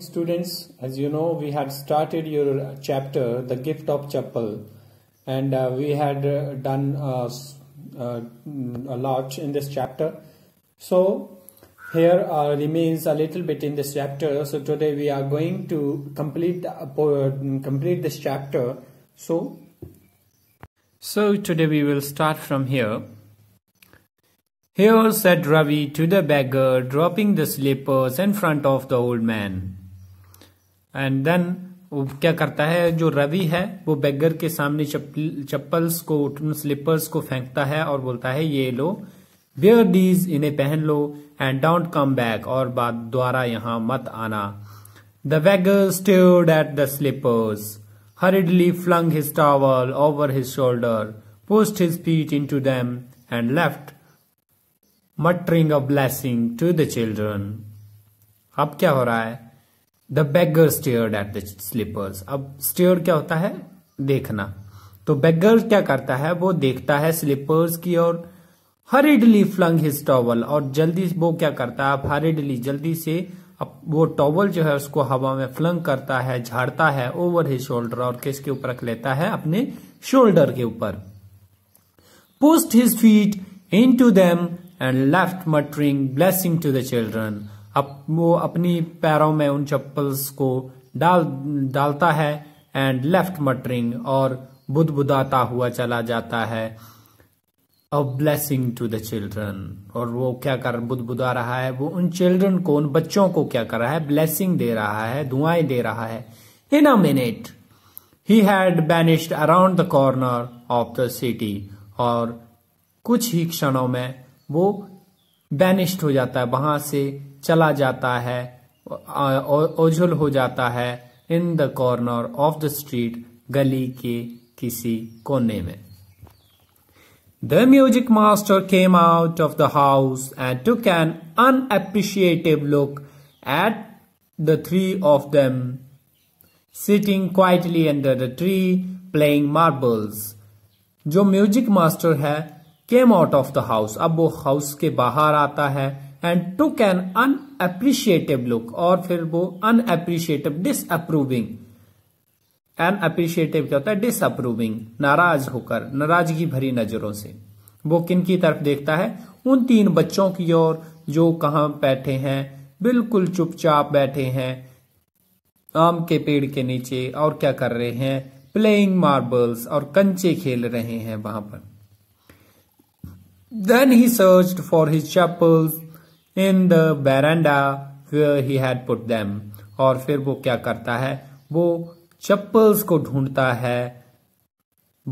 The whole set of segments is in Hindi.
Students, as you know, we had started your chapter, The Gift of Chapel, and uh, we had uh, done uh, uh mm, a lot in this chapter. So, here uh, remains a little bit in this chapter. So, today we are going to complete, uh, mm, complete this chapter. So, so, today we will start from here. Here, said Ravi to the beggar, dropping the slippers in front of the old man. And then वो क्या करता है जो रवि है वो बेगर के सामने चप्पल्स को स्लीपर्स को फेंकता है और बोलता है ये लो बियर डीज इन्हें पहन लो एंड डोंट कम बैक और बाद द्वारा यहां मत आना the beggar stared at the slippers flung his his over his shoulder shoulder, his feet into them, and left muttering a blessing to the children अब क्या हो रहा है the beggar stare at the slippers अब स्टेयर क्या होता है देखना तो बेगर क्या करता है वो देखता है स्लीपर्स की और हरिडली फ्लंग हिज टॉवल और जल्दी वो क्या करता है हरिडली जल्दी से अब वो टॉवल जो है उसको हवा में फ्लंग करता है झाड़ता है ओवर हिज शोल्डर और किसके ऊपर रख लेता है अपने शोल्डर के ऊपर post his feet into them and left muttering blessing to the children अप, वो अपनी पैरों में उन चप्पल्स को डाल डालता है एंड लेफ्ट मटरिंग और बुदबुदाता हुआ चला जाता है a blessing to the children और वो क्या कर बुदबुदा रहा है वो उन चिल्ड्रन को उन बच्चों को क्या कर रहा है ब्लेसिंग दे रहा है दुआएं दे रहा है in a minute he had vanished around the corner of the city और कुछ ही क्षणों में वो बैनिश्ड हो जाता है वहां से चला जाता है ओझल हो जाता है in the corner of the street गली के किसी कोने में the music master came out of the house and took an unappreciative look at the three of them sitting quietly under the tree playing marbles जो म्यूजिक मास्टर है came out of the house अब वो हाउस के बाहर आता है and took an unappreciative look और फिर वो अनएप्रिशिएटिव डिसअप्रूविंग अनएप्रिशिएटिव क्या होता है डिसअप्रूविंग नाराज होकर नाराजगी भरी नजरों से वो किन की तरफ देखता है उन तीन बच्चों की ओर जो कहा बैठे हैं बिल्कुल चुपचाप बैठे हैं आम के पेड़ के नीचे और क्या कर रहे हैं प्लेइंग मार्बल्स और कंचे खेल रहे हैं वहां पर then he search for his chappals in the veranda he had put them और फिर वो क्या करता है वो चप्पल्स को ढूंढता है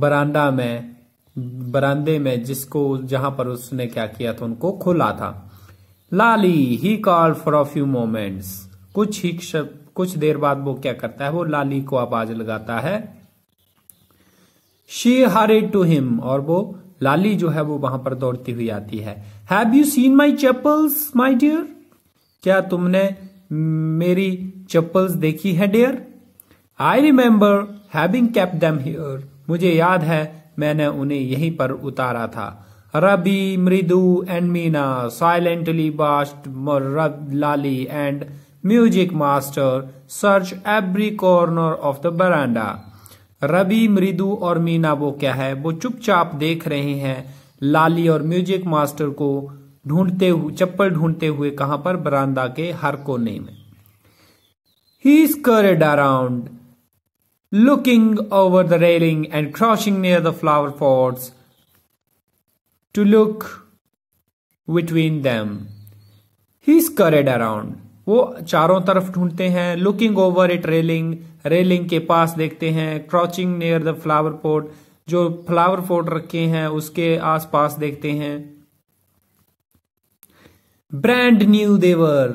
बरांडा में बरांडे में जिसको जहां पर उसने क्या किया था उनको खोला था Lali he call for a few moments कुछ ही कुछ देर बाद वो क्या करता है वो लाली को आवाज लगाता है शी हरी टू हिम और वो लाली जो है वो वहां पर दौड़ती हुई आती है have you seen my chappals my dear क्या तुमने मेरी चप्पल्स देखी है dear I remember having kept them here मुझे याद है मैंने उन्हें यहीं पर उतारा था Ravi Mridu and Meena silently watched Lali and music master search every corner of the veranda Ravi Mridu और मीना वो क्या है वो चुपचाप देख रहे हैं लाली और म्यूजिक मास्टर को ढूंढते हुए चप्पल ढूंढते हुए कहां पर बरांडा के हर कोने में he scurried around looking over the railing and crouching near the flower pots to look between them he scurried around वो चारों तरफ ढूंढते हैं looking over it railing railing के पास देखते हैं crouching near the flower port जो फ्लावर पोर्ट रखे हैं उसके आसपास देखते हैं ब्रांड न्यू देवर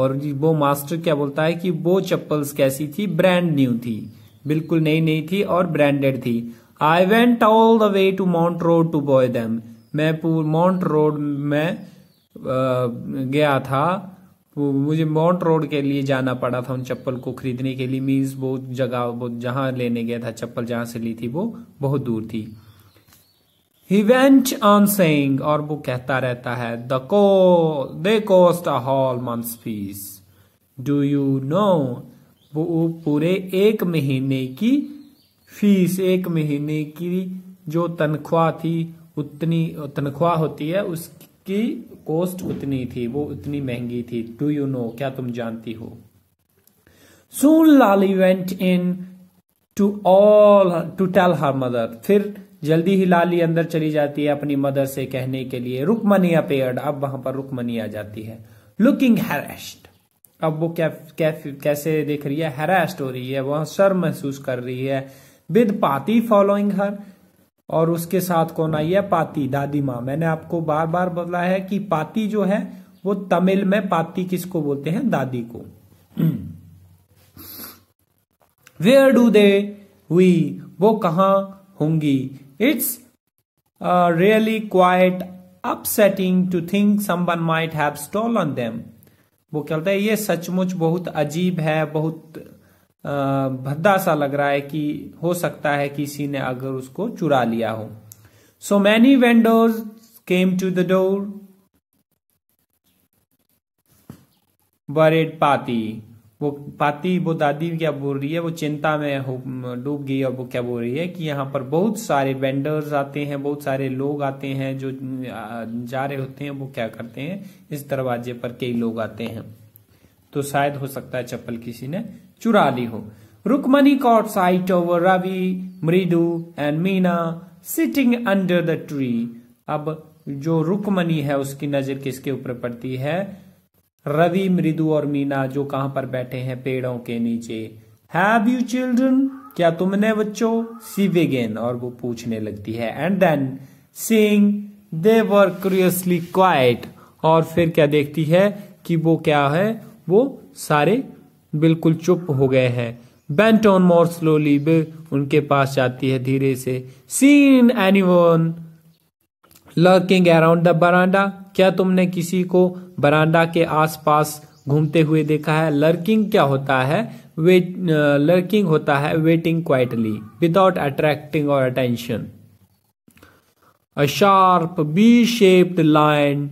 और वो मास्टर क्या बोलता है कि वो चप्पल्स कैसी थी ब्रांड न्यू थी बिल्कुल नई नई थी और ब्रांडेड थी I went all the way to Mount Road to buy them मैं माउंट रोड में गया था मुझे माउंट रोड के लिए जाना पड़ा था उन चप्पल को खरीदने के लिए मीन्स वो जगह वो जहां लेने गया था चप्पल जहां से ली थी वो बहुत दूर थी ही वेंट ऑन सेइंग और वो कहता रहता है द को they cost a whole month fees do you know वो पूरे एक महीने की फीस एक महीने की जो तनख्वाह थी उतनी तनख्वाह होती है उस उसकी कॉस्ट उतनी थी वो उतनी महंगी थी डू यू नो क्या तुम जानती हो soon Lali went in to all to tell her mother फिर जल्दी ही लाली अंदर चली जाती है अपनी मदर से कहने के लिए रुकमनी अपेयर्ड अब वहां पर रुकमनी आ जाती है लुकिंग हैरेस्ट अब वो क्या, क्या कैसे देख रही है हैरेस्ट हो रही है वह शर्म महसूस कर रही है विद पाती फॉलोइंग हर और उसके साथ कौन आई है पाती दादी माँ मैंने आपको बार बार बोला है कि पाती जो है वो तमिल में पाती किसको बोलते हैं दादी को वेयर डू दे हुई वो कहा होंगी it's really quite upsetting to think someone might have stolen them वो कहता है ये सचमुच बहुत अजीब है बहुत भद्दा सा लग रहा है कि हो सकता है किसी ने अगर उसको चुरा लिया हो so many vendors came to the door bread पाती वो पाती वो दादी क्या बोल रही है वो चिंता में डूब गई और वो क्या बोल रही है कि यहाँ पर बहुत सारे वेंडर्स आते हैं बहुत सारे लोग आते हैं जो जा रहे होते हैं वो क्या करते हैं इस दरवाजे पर कई लोग आते हैं तो शायद हो सकता है चप्पल किसी ने चुरा ली हो Rukmini caught sight over Ravi Mridu and Meena sitting under the tree अब जो रुकमणी है उसकी नजर किसके ऊपर पड़ती है रवि मृदु और मीना जो कहां पर बैठे हैं पेड़ों के नीचे हैव यू चिल्ड्रन क्या तुमने बच्चो सी वेगेन और वो पूछने लगती है and then seeing they were curiously quiet और फिर क्या देखती है कि वो क्या है वो सारे बिल्कुल चुप हो गए हैं बेंट ऑन मोर स्लोली उनके पास जाती है धीरे से seen anyone lurking around the veranda क्या तुमने किसी को बरांडा के आसपास घूमते हुए देखा है लर्किंग क्या होता है वेट लर्किंग uh, होता है वेटिंग क्वाइटली विदाउट अट्रैक्टिंग और attention a sharp B shaped line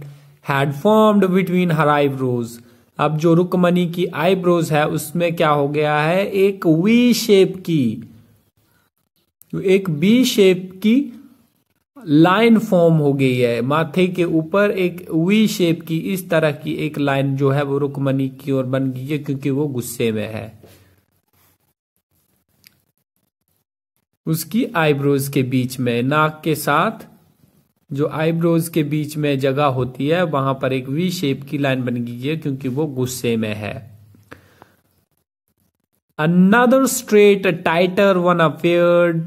had formed between her brows अब जो रुकमनी की आईब्रोज है उसमें क्या हो गया है एक वी शेप की एक बी शेप की लाइन फॉर्म हो गई है माथे के ऊपर एक वी शेप की इस तरह की एक लाइन जो है वो रुकमनी की ओर बन गई है क्योंकि वो गुस्से में है उसकी आईब्रोज के बीच में नाक के साथ जो आईब्रोज के बीच में जगह होती है वहां पर एक वी शेप की लाइन बन गई है क्योंकि वो गुस्से में है another straight tighter one appear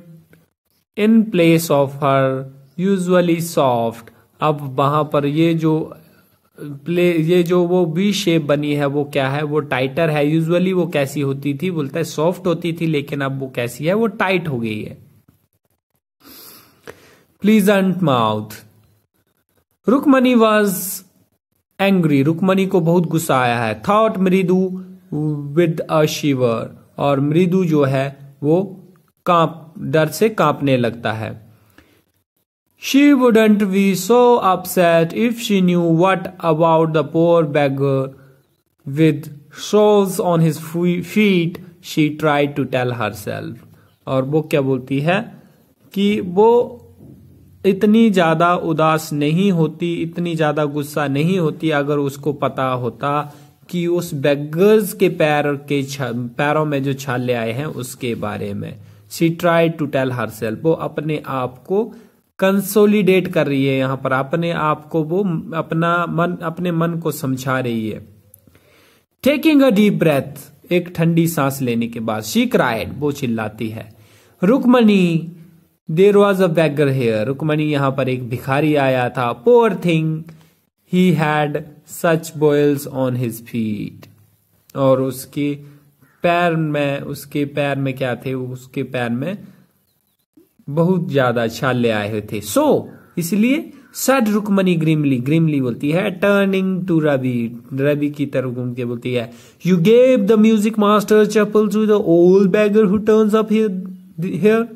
in place of her usually soft अब वहां पर ये जो प्ले ये जो वो बी शेप बनी है वो क्या है वो टाइटर है यूजुअली वो कैसी होती थी बोलता है सॉफ्ट होती थी लेकिन अब वो कैसी है वो टाइट हो गई है pleasant mouth Rukmini was angry Rukmini को बहुत गुस्सा आया है थॉट मृदु विद अ शिवर और मृदु जो है वो कांप डर से कांपने लगता है she wouldn't be so upset if she knew what about the poor beggar with शोज on his feet she try to tell herself और वो क्या बोलती है कि वो इतनी ज़्यादा उदास नहीं होती इतनी ज़्यादा गुस्सा नहीं होती अगर उसको पता होता कि उस बेगर्स के पैर के पैरों में जो छाले आए हैं उसके बारे में she try to tell herself वो अपने आप को कंसोलिडेट कर रही है यहां पर अपने आप को वो अपना मन अपने मन को समझा रही है टेकिंग अ डीप ब्रेथ एक ठंडी सांस लेने के बाद शी क्राइड वो चिल्लाती है Rukmini there was a beggar here Rukmini यहाँ पर एक भिखारी आया था poor thing he had such boils on his feet और उसके पैर में उसके पैर में क्या थे उसके पैर में बहुत ज्यादा छाले आए हुए थे सो so, इसलिए सड रुकमणी ग्रिमली ग्रिमली बोलती है टर्निंग टू रवि रवि की तरफ घूम के बोलती है you gave the music master chappal to the old beggar who turns up here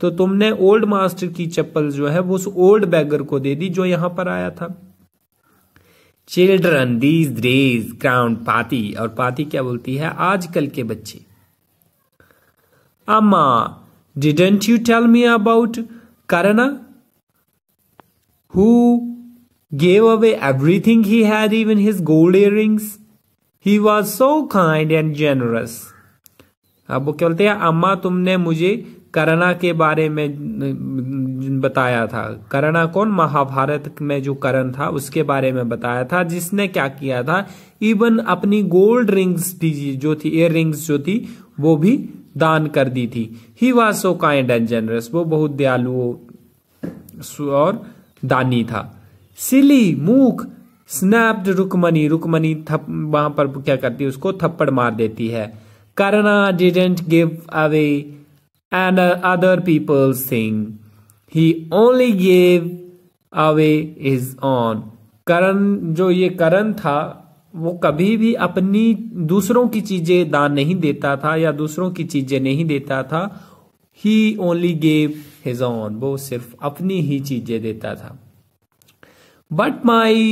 तो तुमने ओल्ड मास्टर की चप्पल जो है वो उस ओल्ड बैगर को दे दी जो यहां पर आया था चिल्ड्रन दीज डेज क्राउन पाती और पाती क्या बोलती है आजकल के बच्चे Amma didn't you tell me about Karna who gave away everything he had even his gold ear he was so kind and generous अब वो क्या बोलते हैं अम्मा तुमने मुझे करणा के बारे में बताया था करणा कौन महाभारत में जो करण था उसके बारे में बताया था जिसने क्या किया था इवन अपनी गोल्ड रिंग्स जो थी एयर रिंग्स जो थी वो भी दान कर दी थी he was so kind and generous वो बहुत दयालु और दानी था सिली मूक स्नैप्ड रुकमनी रुकमनी थप वहां पर क्या करती है उसको थप्पड़ मार देती है Karna didn't give away and other people saying, He only gave away his own. Karna जो ये करण था वो कभी भी अपनी दूसरों की चीजें दान नहीं देता था या दूसरों की चीजें नहीं देता था he only gave his own वो सिर्फ अपनी ही चीजें देता था but my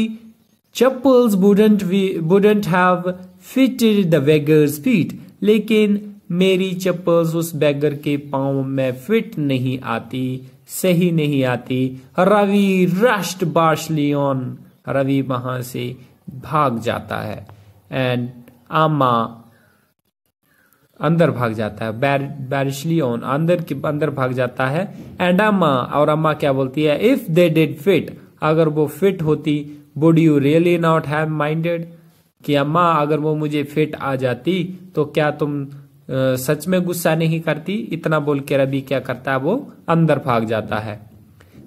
chappals we wouldn't have fitted the beggar's feet लेकिन मेरी चप्पल्स उस बैगर के पाँव में फिट नहीं आती सही नहीं आती रवि रश्ट बार्शलियन रवि वहां से भाग जाता है एंड आमा अंदर भाग जाता है बैर बैरिशलियन अंदर के अंदर भाग जाता है एंड अम्मा और अम्मा क्या बोलती है इफ दे डिड फिट अगर वो फिट होती would you really not have minded कि अम्मा अगर वो मुझे फिट आ जाती तो क्या तुम सच में गुस्सा नहीं करती इतना बोल के रवि क्या करता है वो अंदर भाग जाता है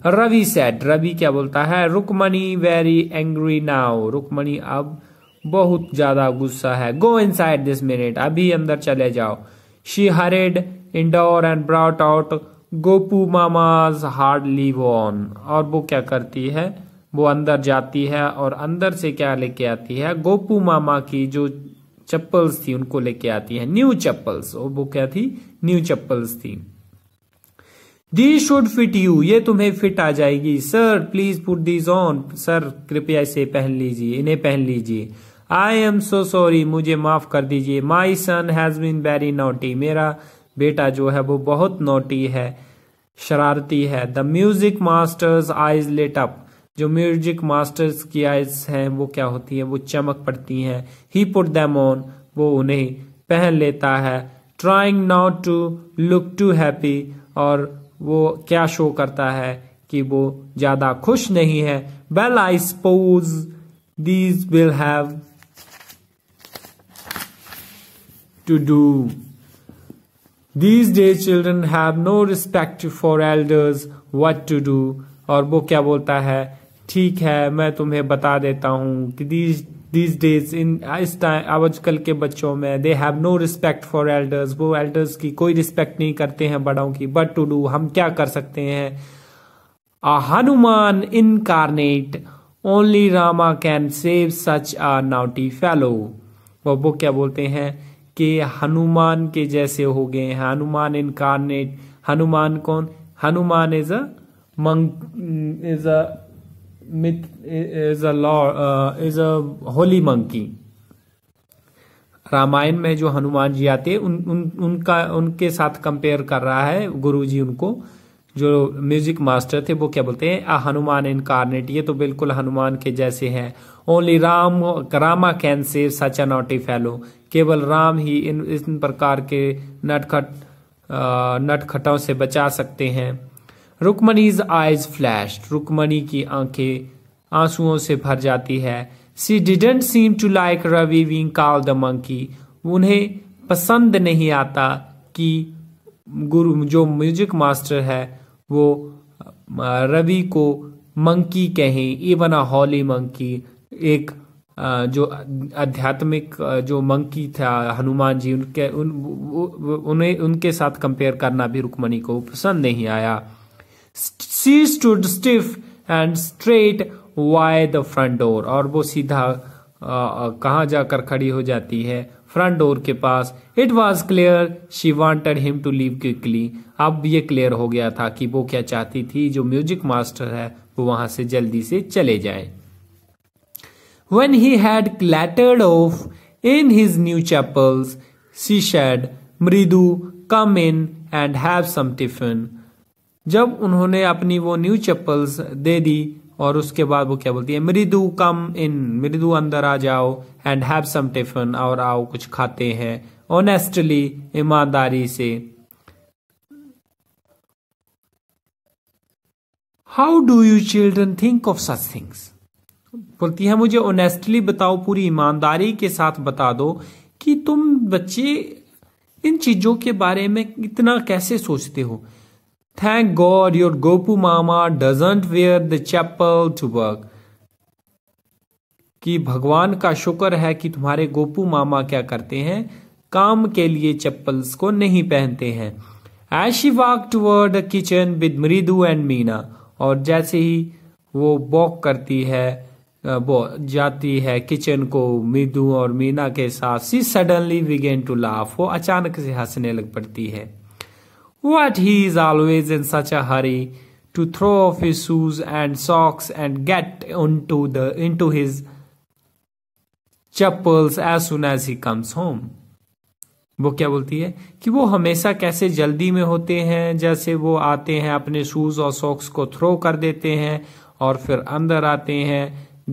रवि सेट रवि क्या बोलता है Rukmini very angry now Rukmini अब बहुत ज्यादा गुस्सा है go inside this minute अभी अंदर चले जाओ she hurried indoor and brought out Gopu Mama's hardly worn और वो क्या करती है वो अंदर जाती है और अंदर से क्या लेके आती है गोपू मामा की जो चप्पल्स थी उनको लेके आती है न्यू चप्पल्स और वो क्या थी न्यू चप्पल्स थी दी शुड फिट यू ये तुम्हें फिट आ जाएगी sir please put these on sir कृपया इसे पहन लीजिए इन्हें पहन लीजिए आई एम सो सॉरी मुझे माफ कर दीजिए my son has been very naughty मेरा बेटा जो है वो बहुत नोटी है शरारती है the music master's eyes lit up जो म्यूजिक मास्टर्स की आइज हैं वो क्या होती है वो चमक पड़ती हैं ही पुट दैम ऑन वो उन्हें पहन लेता है trying not to look too happy और वो क्या शो करता है कि वो ज़्यादा खुश नहीं है well I suppose these will have to do these day children have no respect for elders what to do और वो क्या बोलता है ठीक है मैं तुम्हें बता देता हूँ कि दीज दीज डेज इन इस टाइम आजकल के बच्चों में they have no respect for elders वो एल्डर्स की कोई रिस्पेक्ट नहीं करते हैं बड़ों की बट टू डू हम क्या कर सकते हैं a Hanuman incarnate only Rama can save such a naughty fellow वो वो क्या बोलते हैं कि हनुमान के जैसे हो गए हैं हनुमान इनकारनेट हनुमान कौन Hanuman is a is a myth is a lord uh, is a holy monkey Ramayana में जो हनुमान जी आते हैं उन, उन उनका उनके साथ कंपेयर कर रहा है गुरु जी उनको जो म्यूजिक मास्टर थे वो क्या बोलते हैं आ हनुमान इनकारनेट ये तो बिल्कुल हनुमान के जैसे हैं only Ram Rama can save such a naughty fellow केवल राम ही इन इन प्रकार के नटखट uh, नटखटों से बचा सकते हैं रुकमणीज आइज फ्लैश रुकमणी की आंखें आंसुओं से भर जाती है she didn't seem to like Ravi wing call the monkey उन्हें पसंद नहीं आता कि गुरु जो म्यूजिक मास्टर है वो रवि को मंकी कहें इवन अ हॉली मंकी एक जो आध्यात्मिक जो मंकी था हनुमान जी उनके उन उन्हें उनके साथ कंपेयर करना भी रुकमणी को पसंद नहीं आया she stood stiff and straight by the front door और वो सीधा कहाँ जाकर खड़ी हो जाती है फ्रंट डोर के पास it was clear she wanted him to leave quickly अब ये क्लियर हो गया था कि वो क्या चाहती थी जो म्यूजिक मास्टर है वो वहां से जल्दी से चले जाए when he had clattered off in his new chappals she said Mridu come in and have some tiffin जब उन्होंने अपनी वो न्यू चप्पल्स दे दी और उसके बाद वो क्या बोलती है मृदु कम इन मृदु अंदर आ जाओ एंड हैव सम टिफिन और आओ कुछ खाते हैं ऑनेस्टली ईमानदारी से how do you children think of such things बोलती है मुझे ऑनेस्टली बताओ पूरी ईमानदारी के साथ बता दो कि तुम बच्चे इन चीजों के बारे में इतना कैसे सोचते हो Thank God your Gopu Mama doesn't wear the chapel to work. कि भगवान का शुक्र है कि तुम्हारे गोपू मामा क्या करते हैं काम के लिए चप्पल को नहीं पहनते हैं as she walk toward the kitchen with Mridu and Meena और जैसे ही वो वॉक करती है जाती है किचन को मृदु और मीना के साथ she suddenly began to laugh वो अचानक से हंसने लग पड़ती है What he is always in such a hurry to throw off his shoes and socks and get into the into his chappals as soon as he comes home वो क्या बोलती है कि वो हमेशा कैसे जल्दी में होते हैं जैसे वो आते हैं अपने शूज और सॉक्स को थ्रो कर देते हैं और फिर अंदर आते हैं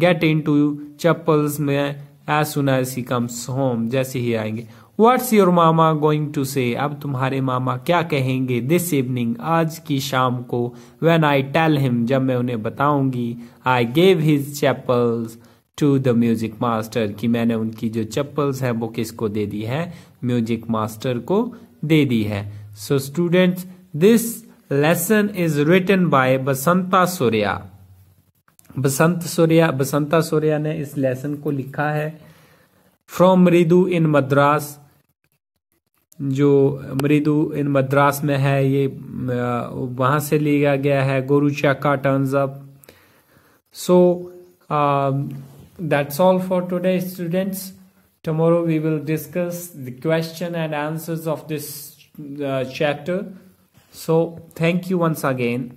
गेट इन टू चप्पल्स में as soon as he comes home जैसे ही आएंगे what's your mama going to say अब तुम्हारे मामा क्या कहेंगे दिस इवनिंग आज की शाम को वेन आई टेल हिम जब मैं उन्हें बताऊंगी I gave his chappals to the music master कि मैंने उनकी जो चप्पल्स हैं वो किसको दे दी है म्यूजिक मास्टर को दे दी है so students this lesson is written by Basanta Surya Basant Surya Basanta Surya ने इस लेसन को लिखा है फ्रॉम रिदू इन मद्रास जो मृदु इन मद्रास में है ये वहां से लिया गया है गोरुचक्का turns up so that's all for today students tomorrow we will discuss the question and answers of this chapter so thank you once again